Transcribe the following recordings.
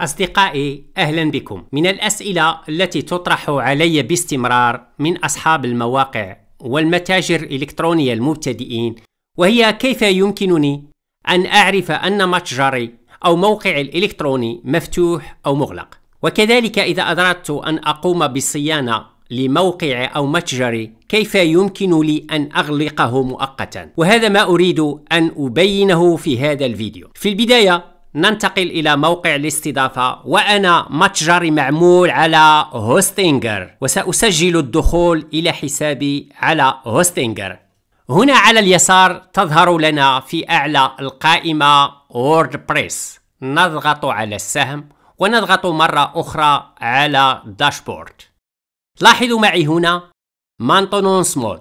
أصدقائي أهلا بكم من الأسئلة التي تطرح علي باستمرار من أصحاب المواقع والمتاجر الإلكترونية المبتدئين وهي كيف يمكنني أن أعرف أن متجري أو موقعي الإلكتروني مفتوح أو مغلق وكذلك إذا أردت أن أقوم بصيانة لموقعي أو متجري كيف يمكن لي أن أغلقه مؤقتا وهذا ما أريد أن أبينه في هذا الفيديو في البداية ننتقل إلى موقع الاستضافة وأنا متجري معمول على هوستينجر وسأسجل الدخول إلى حسابي على هوستينجر هنا على اليسار تظهر لنا في أعلى القائمة ووردبريس نضغط على السهم ونضغط مرة أخرى على داشبورد لاحظوا معي هنا مانتونونس مود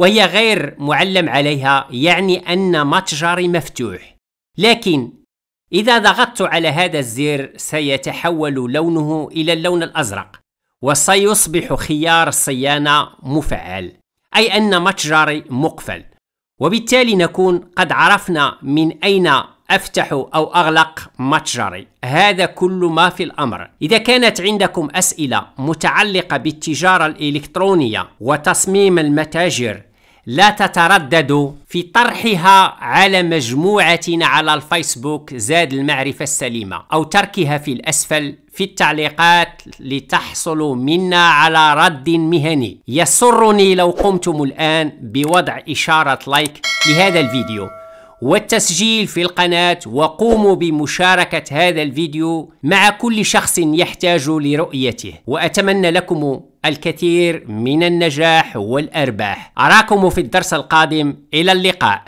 وهي غير معلم عليها يعني أن متجري مفتوح لكن إذا ضغطت على هذا الزر سيتحول لونه إلى اللون الأزرق وسيصبح خيار الصيانة مفعل أي أن متجري مقفل وبالتالي نكون قد عرفنا من أين أفتح أو أغلق متجري هذا كل ما في الأمر إذا كانت عندكم أسئلة متعلقة بالتجارة الإلكترونية وتصميم المتاجر لا تترددوا في طرحها على مجموعتنا على الفيسبوك زاد المعرفة السليمة أو تركها في الأسفل في التعليقات لتحصلوا منا على رد مهني يسرني لو قمتم الآن بوضع إشارة لايك لهذا الفيديو والتسجيل في القناة وقوموا بمشاركة هذا الفيديو مع كل شخص يحتاج لرؤيته وأتمنى لكم الكثير من النجاح والأرباح أراكم في الدرس القادم إلى اللقاء